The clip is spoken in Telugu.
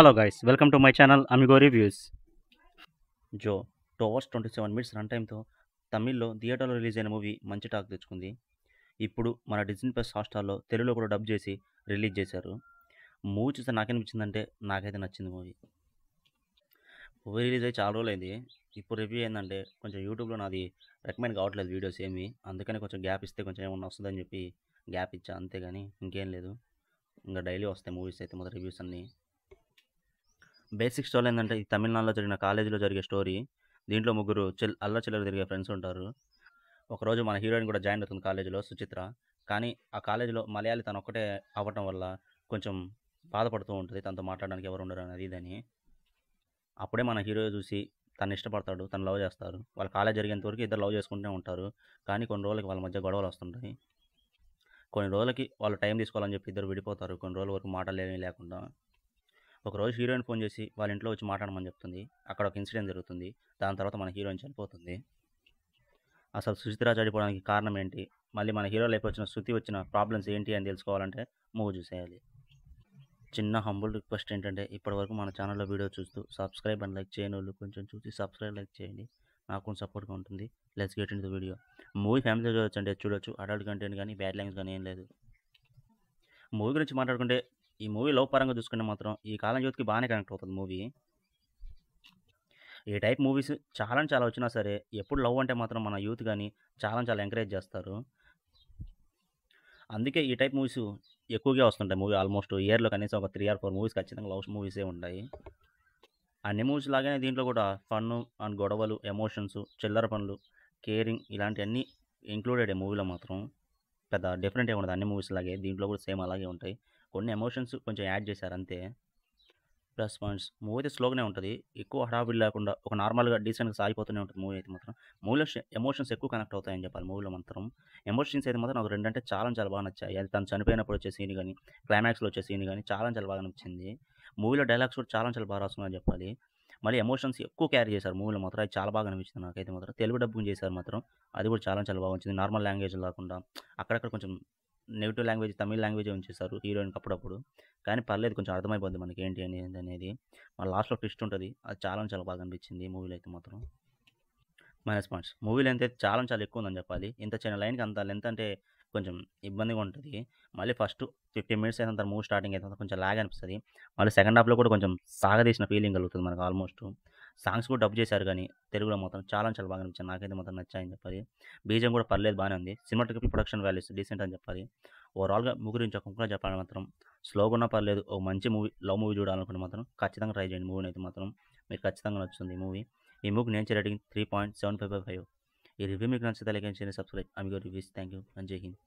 hello guys welcome to my channel Amigo reviews జో two hours twenty seven minutes run టైంతో తమిళ్లో థియేటర్లో రిలీజ్ అయిన మూవీ మంచి టాక్ తెచ్చుకుంది ఇప్పుడు మన డిజిన్ ప్లస్ హాస్టార్లో తెలుగులో కూడా డబ్ చేసి రిలీజ్ చేశారు మూవీ చూస్తే నాకేనిపించిందంటే నాకైతే నచ్చింది మూవీ మూవీ రిలీజ్ అయ్యి చాలా రోజులైంది ఇప్పుడు రివ్యూ ఏంటంటే కొంచెం యూట్యూబ్లో నాది రికమెండ్ కావట్లేదు వీడియోస్ ఏమి అందుకని కొంచెం గ్యాప్ ఇస్తే కొంచెం ఏమన్నా వస్తుందని చెప్పి గ్యాప్ ఇచ్చా అంతే కానీ ఇంకేం లేదు ఇంకా డైలీ వస్తాయి మూవీస్ అయితే మొదటి రివ్యూస్ అన్నీ బేసిక్ స్టోరీ ఏంటంటే ఈ తమిళనాడులో జరిగిన కాలేజీలో జరిగే స్టోరీ దీంట్లో ముగ్గురు చిల్ అల్ల చెల్లెలు తిరిగే ఫ్రెండ్స్ ఉంటారు ఒకరోజు మన హీరోయిన్ కూడా జాయిన్ అవుతుంది కాలేజీలో సుచిత్ర కానీ ఆ కాలేజీలో మలయాళి తను ఒక్కటే అవ్వటం వల్ల కొంచెం బాధపడుతూ ఉంటుంది తనతో మాట్లాడడానికి ఎవరు ఉండరు అనేది ఇదని అప్పుడే మన హీరో చూసి తను ఇష్టపడతాడు తను లవ్ చేస్తారు వాళ్ళ కాలేజ్ జరిగేంత వరకు ఇద్దరు లవ్ చేసుకుంటూనే ఉంటారు కానీ కొన్ని రోజులకి వాళ్ళ మధ్య గొడవలు వస్తుంటాయి కొన్ని రోజులకి వాళ్ళు టైం తీసుకోవాలని చెప్పి ఇద్దరు విడిపోతారు కొన్ని రోజుల వరకు మాటలు ఏమీ లేకుండా ఒకరోజు హీరోయిన్ ఫోన్ చేసి వాళ్ళ ఇంట్లో వచ్చి మాట్లాడమని చెప్తుంది అక్కడ ఒక ఇన్సిడెంట్ జరుగుతుంది దాని తర్వాత మన హీరోయిన్ చనిపోతుంది అసలు సుచిత్ర చనిపోవడానికి కారణం ఏంటి మళ్ళీ మన హీరో లైఫ్ వచ్చిన శృతి వచ్చిన ప్రాబ్లమ్స్ ఏంటి అని తెలుసుకోవాలంటే మూవ్ చూసేయాలి చిన్న హంబుల్ రిక్వెస్ట్ ఏంటంటే ఇప్పటివరకు మన ఛానల్లో వీడియో చూస్తూ సబ్స్క్రైబ్ అండ్ లైక్ చేయని వాళ్ళు కొంచెం చూసి సబ్స్క్రైబ్ లైక్ చేయండి నాకు సపోర్ట్గా ఉంటుంది let's get in the video movie family చూడొచ్చు అంటే చూడొచ్చు అడల్ట్ కంటెంట్ కానీ బ్యాడ్ లాంగ్వేజ్ కానీ ఏం లేదు మూవీ గురించి మాట్లాడుకుంటే ఈ మూవీ లవ్ పరంగా చూసుకుంటే మాత్రం ఈ కాలం జ్యోతికి బాగానే కనెక్ట్ అవుతుంది మూవీ ఈ టైప్ మూవీస్ చాలా చాలా వచ్చినా సరే ఎప్పుడు లవ్ అంటే మాత్రం మన యూత్ కానీ చాలా చాలా ఎంకరేజ్ చేస్తారు అందుకే ఈ టైప్ మూవీస్ ఎక్కువగా వస్తుంటాయి మూవీ ఆల్మోస్ట్ ఇయర్లో కనీసం ఒక త్రీ ఆర్ ఫోర్ మూవీస్ ఖచ్చితంగా లవ్ మూవీసే ఉంటాయి అన్ని మూవీస్ లాగానే దీంట్లో కూడా ఫన్ అండ్ గొడవలు ఎమోషన్స్ చిల్లర పనులు కేరింగ్ ఇలాంటివన్నీ ఇంక్లూడెడ్ మూవీలో మాత్రం పెద్ద డిఫరెంట్ ఏమి ఉండదు అన్ని మూవీస్ లాగే దీంట్లో కూడా సేమ్ అలాగే ఉంటాయి కొన్ని ఎమోషన్స్ కొంచెం యాడ్ చేశారు అంతే ప్లస్ పాయింట్స్ మూవీ అయితే స్లోగానే ఉంటుంది ఎక్కువ హడావిడి లేకుండా ఒక నార్మల్గా డీసెంట్గా సాగిపోతూనే ఉంటుంది మూవీ అయితే మాత్రం మూవీలో ఎమోషన్స్ ఎక్కువ కనెక్ట్ అవుతాయని చెప్పాలి మూవీలో మాత్రం ఎమోషన్స్ అయితే మాత్రం నాకు రెండంటే చాలా చాలా బాగా నచ్చాయి అది తను చనిపోయినప్పుడు వచ్చే సీన్ కానీ క్లైమాక్స్లో వచ్చే సీన్ కానీ చాలా చాలా బాగా నచ్చింది మూవీలో డైలాగ్స్ కూడా చాలా చాలా బాగా రాస్తుందని చెప్పాలి మళ్ళీ ఎమోషన్స్ ఎక్కువ క్యారీ చేశారు మూవీలో మాత్రం అది చాలా బాగా అనిపించింది నాకైతే మాత్రం తెలుగు డబ్బు చేశారు మాత్రం అది కూడా చాలా చాలా బాగా వచ్చింది నార్మల్ లాంగ్వేజ్ లేకుండా అక్కడక్కడ కొంచెం నెగిటివ్ లాంగ్వేజ్ తమిళ లాంగ్వేజ్ ఉంచేస్తారు హీరోయిన్కి అప్పుడప్పుడు కానీ పర్లేదు కొంచెం అర్థమైపోద్ది మనకి ఏంటి అనేది అనేది మన లాస్ట్లో ట్విస్ట్ ఉంటుంది అది చాలా చాలా బాగా అనిపించింది మూవీలో అయితే మాత్రం మైనస్ పాయింట్స్ మూవీ లెంత్ అయితే చాలా చాలా ఎక్కువ ఉందని చెప్పాలి ఇంత చిన్న లైన్కి అంత లెంత్ అంటే కొంచెం ఇబ్బందిగా ఉంటుంది మళ్ళీ ఫస్ట్ ఫిఫ్టీన్ మినిట్స్ అయిన మూవీ స్టార్టింగ్ అయితే కొంచెం లాగ్ అనిపిస్తుంది మళ్ళీ సెకండ్ హాఫ్లో కూడా కొంచెం సాగదీసిన ఫీలింగ్ కలుగుతుంది మనకు ఆల్మోస్ట్ సాంగ్స్ కూడా డబ్బు చేశారు కానీ తెలుగులో మాత్రం చాలా చాలా బాగా అనిపించింది నాకైతే మాత్రం నచ్చాయని చెప్పాలి బీజం కూడా పర్లేదు బాగానే ఉంది సినిమాటిక్ ప్రొడక్షన్ వాల్యూస్ డీసెంట్ అని చెప్పాలి ఓవరాల్గా ముగ్గురించి గురించి ఒక్కొక్కగా చెప్పాలని మాత్రం స్లోగా ఉన్నా పర్లేదు ఒక మంచి మూవీ లవ్ మూవీ చూడాలనుకుంటే మాత్రం ఖచ్చితంగా ట్రై చేయండి మూవీని అయితే మాత్రం మీకు ఖచ్చితంగా నచ్చుతుంది ఈ మూవీ ఈ మూవీకి నేను rating three point seven five five five ఈ రివ్యూ మీకు నచ్చితే లైక్ చేయండి సబ్స్క్రైబ్ అమి రివ్యూస్ థ్యాంక్ యూ అని చెప్పింది